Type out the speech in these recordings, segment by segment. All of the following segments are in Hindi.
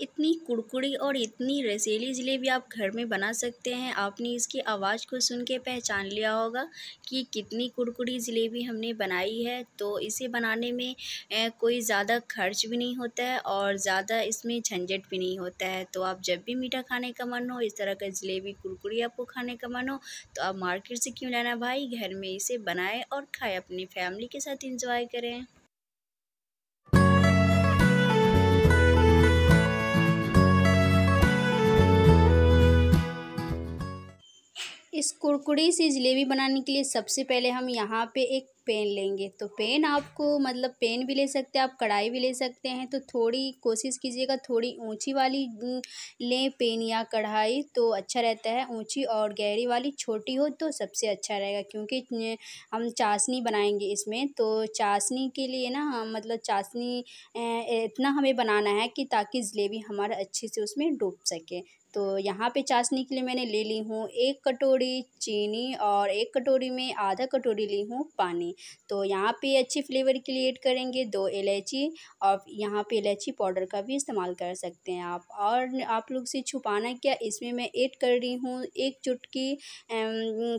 इतनी कुड़कुड़ी और इतनी रसीली जलेबी आप घर में बना सकते हैं आपने इसकी आवाज़ को सुन के पहचान लिया होगा कि कितनी कुड़कुड़ी जलेबी हमने बनाई है तो इसे बनाने में कोई ज़्यादा खर्च भी नहीं होता है और ज़्यादा इसमें झंझट भी नहीं होता है तो आप जब भी मीठा खाने का मन हो इस तरह का जलेबी कुड़कुड़ी आपको खाने का मन हो तो आप मार्केट से क्यों लाना भाई घर में इसे बनाए और खाए अपनी फैमिली के साथ इंजॉय करें इस कुरकुड़ी सी जलेबी बनाने के लिए सबसे पहले हम यहाँ पे एक पेन लेंगे तो पेन आपको मतलब पेन भी ले सकते हैं आप कढ़ाई भी ले सकते हैं तो थोड़ी कोशिश कीजिएगा थोड़ी ऊंची वाली लें पेन या कढ़ाई तो अच्छा रहता है ऊंची और गहरी वाली छोटी हो तो सबसे अच्छा रहेगा क्योंकि हम चाशनी बनाएंगे इसमें तो चाशनी के लिए ना मतलब चाशनी इतना हमें बनाना है कि ताकि जलेबी हमारा अच्छे से उसमें डूब सके तो यहाँ पे चाशनी के लिए मैंने ले ली हूँ एक कटोरी चीनी और एक कटोरी में आधा कटोरी ली हूँ पानी तो यहाँ पे अच्छे फ्लेवर के लिए ऐड करेंगे दो इलायची और यहाँ पे इलायची पाउडर का भी इस्तेमाल कर सकते हैं आप और आप लोग से छुपाना क्या इसमें मैं ऐड कर रही हूँ एक चुटकी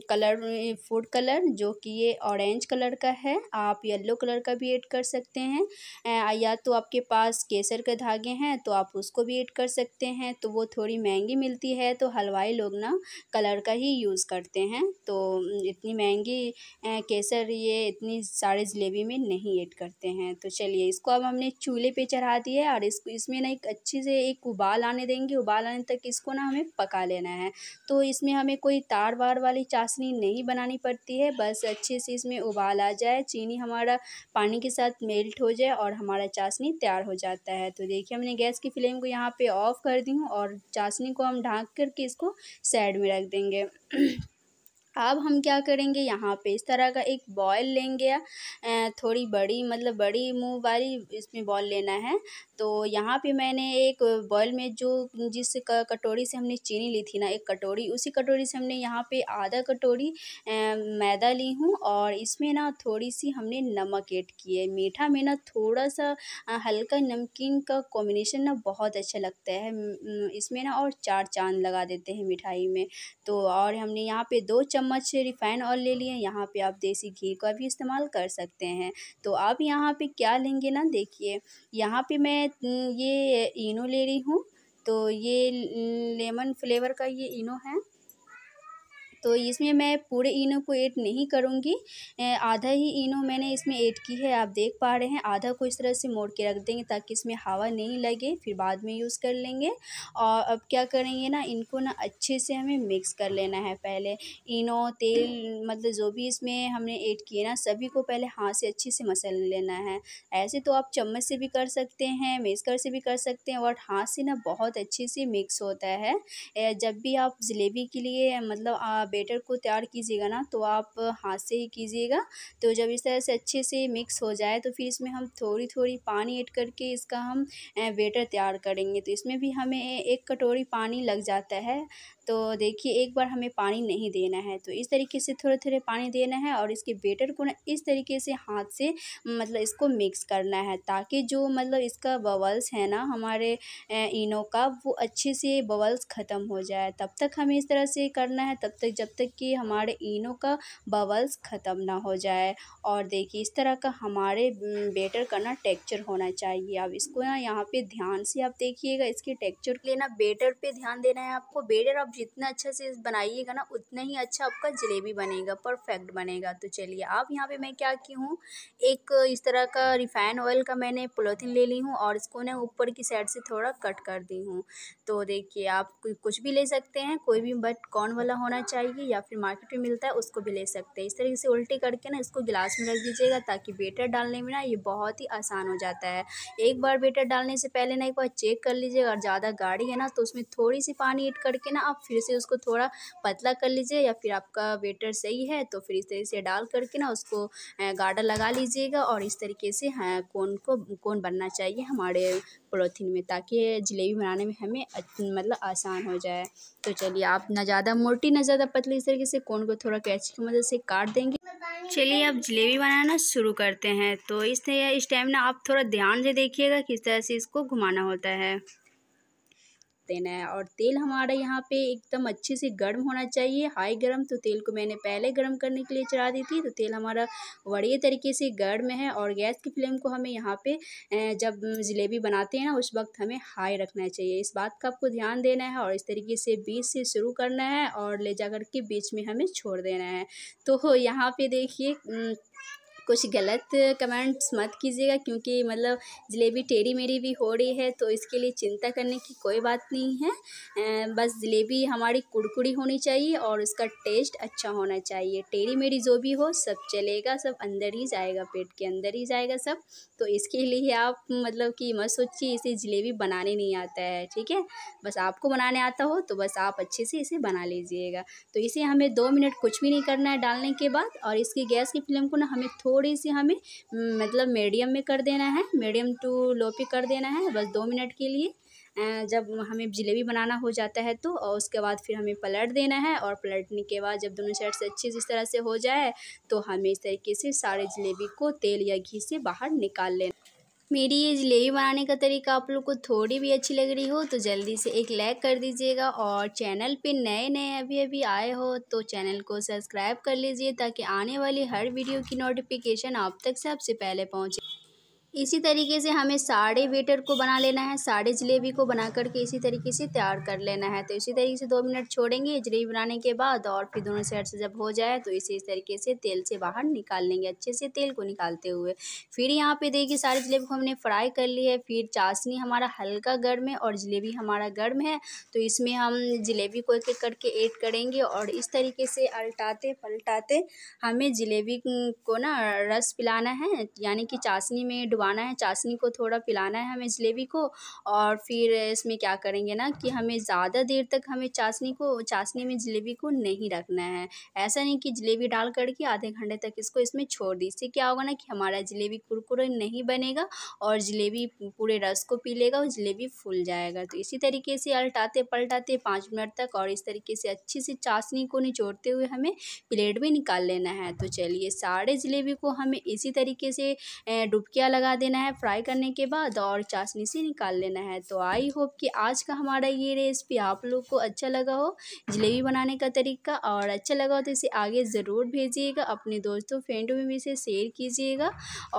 कलर फूड कलर जो कि ये ऑरेंज कलर का है आप येल्लो कलर का भी ऐड कर सकते हैं या तो आपके पास केसर के धागे हैं तो आप उसको भी ऐड कर सकते हैं तो वो थोड़ी महंगी महंगी मिलती है तो हलवाई लोग ना कलर का ही यूज़ करते हैं तो इतनी महंगी केसर ये इतनी सारे जलेबी में नहीं ऐड करते हैं तो चलिए इसको अब हमने चूल्हे पे चढ़ा दिया है और इसको इसमें ना एक अच्छे से एक उबाल आने देंगे उबाल आने तक इसको ना हमें पका लेना है तो इसमें हमें कोई तार वार वाली चाशनी नहीं बनानी पड़ती है बस अच्छे से इसमें उबाल आ जाए चीनी हमारा पानी के साथ मेल्ट हो जाए और हमारा चाशनी तैयार हो जाता है तो देखिए हमने गैस की फ्लेम को यहाँ पे ऑफ़ कर दी हूँ और चाशनी चटनी को हम ढाँक करके इसको साइड में रख देंगे अब हम क्या करेंगे यहाँ पे इस तरह का एक बॉल लेंगे थोड़ी बड़ी मतलब बड़ी मुंह वाली इसमें बॉल लेना है तो यहाँ पे मैंने एक बॉल में जो जिस कटोरी से हमने चीनी ली थी ना एक कटोरी उसी कटोरी से हमने यहाँ पे आधा कटोरी मैदा ली हूँ और इसमें ना थोड़ी सी हमने नमक ऐड की है मीठा में ना थोड़ा सा हल्का नमकीन का कॉम्बिनेशन ना बहुत अच्छा लगता है इसमें ना और चार चांद लगा देते हैं मिठाई में तो और हमने यहाँ पर दो चम चम्मच रिफाइंड ऑयल ले लिए यहाँ पे आप देसी घी का भी इस्तेमाल कर सकते हैं तो आप यहाँ पे क्या लेंगे ना देखिए यहाँ पे मैं ये इनो ले रही हूँ तो ये लेमन फ्लेवर का ये इनो है तो इसमें मैं पूरे इनो को ऐड नहीं करूँगी आधा ही इनो मैंने इसमें ऐड की है आप देख पा रहे हैं आधा को इस तरह से मोड़ के रख देंगे ताकि इसमें हवा नहीं लगे फिर बाद में यूज़ कर लेंगे और अब क्या करेंगे ना इनको ना अच्छे से हमें मिक्स कर लेना है पहले इनो तेल मतलब जो भी इसमें हमने ऐड किए ना सभी को पहले हाथ से अच्छे से मसल लेना है ऐसे तो आप चम्मच से भी कर सकते हैं मेजकर से भी कर सकते हैं बट हाथ से ना बहुत अच्छे से मिक्स होता है जब भी आप जलेबी के लिए मतलब बेटर को तैयार कीजिएगा ना तो आप हाथ से ही कीजिएगा तो जब इस तरह से अच्छे से मिक्स हो जाए तो फिर इसमें हम थोड़ी थोड़ी पानी ऐड करके इसका हम बेटर तैयार करेंगे तो इसमें भी हमें एक कटोरी पानी लग जाता है तो देखिए एक बार हमें पानी नहीं देना है तो इस तरीके से थोड़े थोड़े पानी देना है और इसके बेटर को ना इस तरीके से हाथ से मतलब इसको मिक्स करना है ताकि जो मतलब इसका बबल्स है ना हमारे इनो का वो अच्छे से बबल्स ख़त्म हो जाए तब तक हमें इस तरह से करना है तब तक जब तक कि हमारे इनो का बबल्स ख़त्म ना हो जाए और देखिए इस तरह का हमारे बेटर का ना टेक्चर होना चाहिए अब इसको ना यहाँ पर ध्यान से आप देखिएगा इसके टेक्चर के लिए ना बेटर पर ध्यान देना है आपको बेटर आप जितना अच्छा से बनाइएगा ना उतना ही अच्छा आपका जलेबी बनेगा परफेक्ट बनेगा तो चलिए आप यहाँ पे मैं क्या की हूँ एक इस तरह का रिफाइन ऑयल का मैंने पोलोथीन ले ली हूँ और इसको ना ऊपर की साइड से थोड़ा कट कर दी हूँ तो देखिए आप कुछ भी ले सकते हैं कोई भी बट कॉर्न वाला होना चाहिए या फिर मार्केट में मिलता है उसको भी ले सकते हैं इस तरीके से उल्टी करके ना इसको गिलास में रख दीजिएगा ताकि बेटर डालने में ना ये बहुत ही आसान हो जाता है एक बार बेटर डालने से पहले ना एक बार चेक कर लीजिएगा और ज़्यादा गाढ़ी है ना तो उसमें थोड़ी सी पानी ऐड करके ना आप फिर से उसको थोड़ा पतला कर लीजिए या फिर आपका वेटर सही है तो फिर इस तरीके से डाल करके ना उसको गार्डर लगा लीजिएगा और इस तरीके से हाँ, को कौन बनना चाहिए हमारे पोलोथीन में ताकि जलेबी बनाने में हमें मतलब आसान हो जाए तो चलिए आप ना ज़्यादा मोटी ना ज़्यादा पतली इस तरीके से कौन को थोड़ा कैची की मदद से काट देंगे चलिए अब जलेबी बनाना शुरू करते हैं तो इस इस टाइम ना आप थोड़ा ध्यान से देखिएगा किस तरह से इसको घुमाना होता है देना है और तेल हमारा यहाँ पे एकदम अच्छे से गर्म होना चाहिए हाई गर्म तो तेल को मैंने पहले गर्म करने के लिए चढ़ा दी थी तो तेल हमारा बढ़िया तरीके से गर्म है और गैस की फ्लेम को हमें यहाँ पे जब जलेबी बनाते हैं ना उस वक्त हमें हाई रखना चाहिए इस बात का आपको ध्यान देना है और इस तरीके से बीच से शुरू करना है और ले जा के बीच में हमें छोड़ देना है तो यहाँ पर देखिए कुछ गलत कमेंट्स मत कीजिएगा क्योंकि मतलब जलेबी टेढ़ी मेरी भी हो रही है तो इसके लिए चिंता करने की कोई बात नहीं है बस जलेबी हमारी कुड़कुड़ी होनी चाहिए और उसका टेस्ट अच्छा होना चाहिए टेढ़ी मेरी जो भी हो सब चलेगा सब अंदर ही जाएगा पेट के अंदर ही जाएगा सब तो इसके लिए आप मतलब कि मत सोचिए इसे जलेबी बनाने नहीं आता है ठीक है बस आपको बनाने आता हो तो बस आप अच्छे से इसे बना लीजिएगा तो इसे हमें दो मिनट कुछ भी नहीं करना है डालने के बाद और इसकी गैस की फ्लेम को ना हमें थोड़ा थोड़ी सी हमें हम्म, मतलब मीडियम में कर देना है मीडियम टू लो पे कर देना है बस दो मिनट के लिए जब हमें जलेबी बनाना हो जाता है तो और उसके बाद फिर हमें पलट देना है और पलटने के बाद जब दोनों साइड से अच्छे से इस तरह से हो जाए तो हमें इस तरीके से सारे जलेबी को तेल या घी से बाहर निकाल लेना मेरी ये जलेबी बनाने का तरीका आप लोग को थोड़ी भी अच्छी लग रही हो तो जल्दी से एक लाइक कर दीजिएगा और चैनल पे नए नए अभी अभी आए हो तो चैनल को सब्सक्राइब कर लीजिए ताकि आने वाली हर वीडियो की नोटिफिकेशन आप तक सबसे पहले पहुँचे इसी तरीके से हमें साढ़े वेटर को बना लेना है साढ़े जलेबी को बना करके इसी तरीके से तैयार कर लेना है तो इसी तरीके से दो मिनट छोड़ेंगे जलेबी बनाने के बाद और फिर दोनों साइड से जब हो जाए तो इसे इस तरीके से तेल से बाहर निकाल लेंगे अच्छे से तेल को निकालते हुए फिर यहाँ पे देखिए सारी जलेबी को हमने फ्राई कर ली है फिर चाशनी हमारा हल्का गर्म है और जलेबी हमारा गर्म है तो इसमें हम जलेबी को एक एक करके ऐड करेंगे और इस तरीके से अलटाते पलटाते हमें जलेबी को ना रस पिलाना है यानी कि चाशनी में डुबा खुआना है चाशनी को थोड़ा पिलाना है हमें जलेबी को और फिर इसमें क्या करेंगे ना कि हमें ज़्यादा देर तक हमें चाशनी को चाशनी में जलेबी को नहीं रखना है ऐसा नहीं कि जलेबी डाल करके आधे घंटे तक इसको इसमें छोड़ दी इससे क्या होगा ना कि हमारा जलेबी कुरकुरे नहीं बनेगा और जलेबी पूरे रस को पी लेगा और जलेबी फूल जाएगा तो इसी तरीके से अलटाते पलटाते पाँच मिनट तक और इस तरीके से अच्छे से चाशनी को निचोड़ते हुए हमें प्लेट में निकाल लेना है तो चलिए सारे जलेबी को हमें इसी तरीके से डुबकियाँ लगा लगा देना है फ्राई करने के बाद और चाशनी से निकाल लेना है तो आई होप कि आज का हमारा ये रेसिपी आप लोग को अच्छा लगा हो जलेबी बनाने का तरीका और अच्छा लगा हो तो इसे आगे ज़रूर भेजिएगा अपने दोस्तों फ्रेंडों में भी इसे शेयर कीजिएगा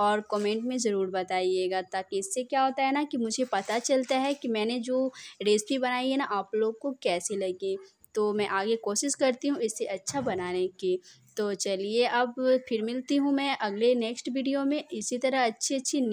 और कमेंट में ज़रूर बताइएगा ताकि इससे क्या होता है ना कि मुझे पता चलता है कि मैंने जो रेसिपी बनाई है ना आप लोग को कैसी लगी तो मैं आगे कोशिश करती हूँ इसे अच्छा बनाने की तो चलिए अब फिर मिलती हूँ मैं अगले नेक्स्ट वीडियो में इसी तरह अच्छी अच्छी